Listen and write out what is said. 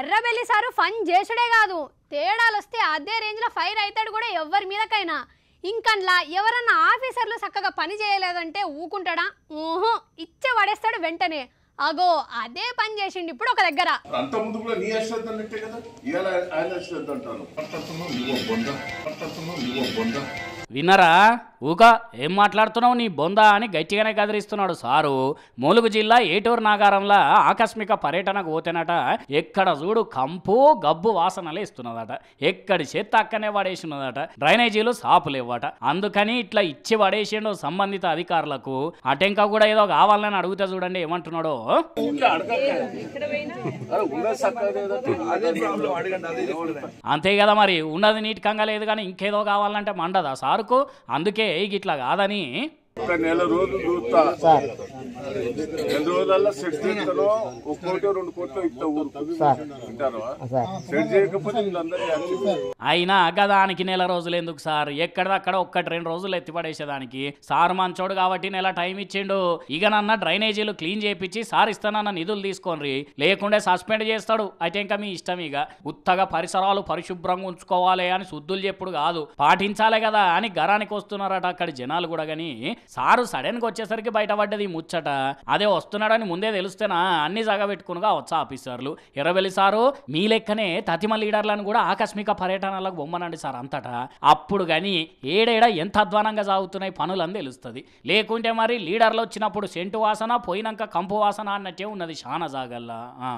Errabelli sir fun చేసుడే కాదు తేడాలు వస్తే అదే రేంజ్లో ఫైర్ అవుతాడు కూడా ఎవరి మీదకైనా ఇంకన్లా ఎవరన్నా ఆఫీసర్లు చక్కగా పని చేయలేదంటే ఊకుంటాడా ఊహో ఇచ్చే పడేస్తాడు వెంటనే అగో అదే పని చేసిండు ఇప్పుడు ఒక దగ్గర వినరా ఊక ఏం మాట్లాడుతున్నావు నీ బొందా అని గట్టిగానే కదిరిస్తున్నాడు సారు మూలుగు జిల్లా ఏటూరు నాగారంలో ఆకస్మిక పర్యటనకు పోతేనట ఎక్కడ చూడు కంపు గబ్బు వాసనలే ఇస్తున్నదట ఎక్కడి చేత్ అక్కనే పడేసినదట డ్రైనేజీలు లేవట అందుకని ఇట్లా ఇచ్చి పడేసిండు సంబంధిత అధికారులకు అటెంక కూడా ఏదో కావాలని అడుగుతా చూడండి ఏమంటున్నాడో అంతే కదా మరి ఉన్నది కంగా లేదు కానీ ఇంకేదో కావాలంటే మండదా సార్కు అందుకే ఇట్లా కాదని ఒక నెల రోజులు చూస్తా రెండు సెట్ ఒక కోటి రెండు కోట్లు ఇస్తా సెట్ చేయకపోతే అయినా గదానికి నెల రోజులు ఎందుకు సార్ ఎక్కడదక్కడ ఒక్కటి రెండు రోజులు ఎత్తిపడేసేదానికి సార్ మంచోడు కాబట్టి నెల టైం ఇచ్చిండు ఇక నన్న డ్రైనేజీలు క్లీన్ చేయించి సార్ ఇస్తానన్న నిధులు తీసుకోనరి లేకుండా సస్పెండ్ చేస్తాడు అయితే ఇంకా మీ ఇష్టం ఇక ఉత్తగా పరిసరాలు పరిశుభ్రంగా ఉంచుకోవాలి అని శుద్ధులు చెప్పుడు కాదు పాటించాలి కదా అని గరానికి వస్తున్నారట అక్కడ జనాలు కూడా కానీ సారు సడన్గా వచ్చేసరికి బయటపడ్డది ముచ్చట అదే వస్తున్నాడని ముందే తెలిస్తేనా అన్ని జగబెట్టుకునుగా వచ్చా ఆఫీసర్లు ఎర్రవెల్లి సారు మీ లెక్కనే తతిమ లీడర్లను కూడా ఆకస్మిక పర్యటనలకు బొమ్మనండి సార్ అంతటా అప్పుడు కానీ ఏడేడా ఎంత అధ్వానంగా సాగుతున్నాయి పనులని తెలుస్తుంది లేకుంటే మరి లీడర్లు వచ్చినప్పుడు సెంటు వాసన పోయినాక కంపు వాసన అన్నట్టే ఉన్నది చాలా జాగల్లా